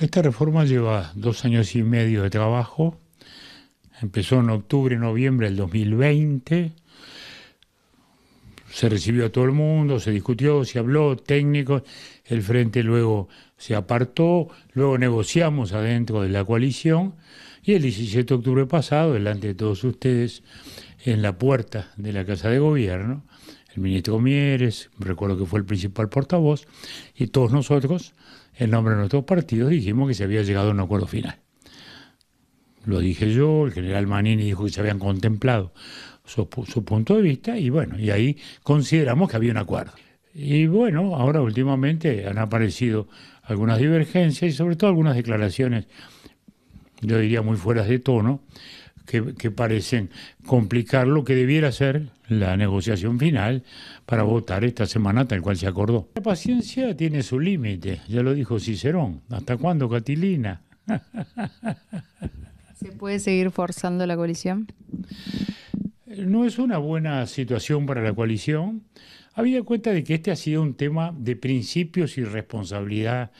Esta reforma lleva dos años y medio de trabajo. Empezó en octubre, noviembre del 2020. Se recibió a todo el mundo, se discutió, se habló, técnico, El frente luego se apartó, luego negociamos adentro de la coalición. Y el 17 de octubre pasado, delante de todos ustedes, en la puerta de la Casa de Gobierno, el ministro Mieres, recuerdo que fue el principal portavoz, y todos nosotros, en nombre de nuestros partidos, dijimos que se había llegado a un acuerdo final. Lo dije yo, el general Manini dijo que se habían contemplado su, punto de vista, y bueno, y ahí consideramos que había un acuerdo. Y bueno, ahora últimamente han aparecido algunas divergencias y sobre todo algunas declaraciones, yo diría muy fuera de tono, que, parecen complicar lo que debiera ser la negociación final para votar esta semana tal cual se acordó. La paciencia tiene su límite, ya lo dijo Cicerón. ¿Hasta cuándo, Catilina? ¿Se puede seguir forzando la coalición? No es una buena situación para la coalición, Había cuenta de que este ha sido un tema de principios y responsabilidad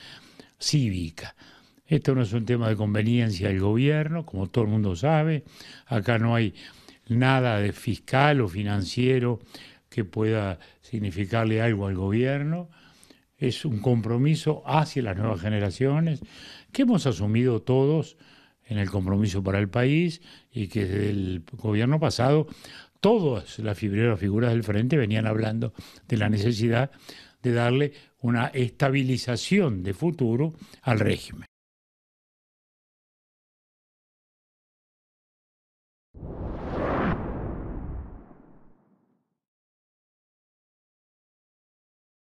cívica. Esto no es un tema de conveniencia del gobierno, como todo el mundo sabe. Acá no hay nada de fiscal o financiero que pueda significarle algo al gobierno. Es un compromiso hacia las nuevas generaciones que hemos asumido todos en el compromiso para el país y que desde el gobierno pasado todas las figuras del frente venían hablando de la necesidad de darle una estabilización de futuro al régimen.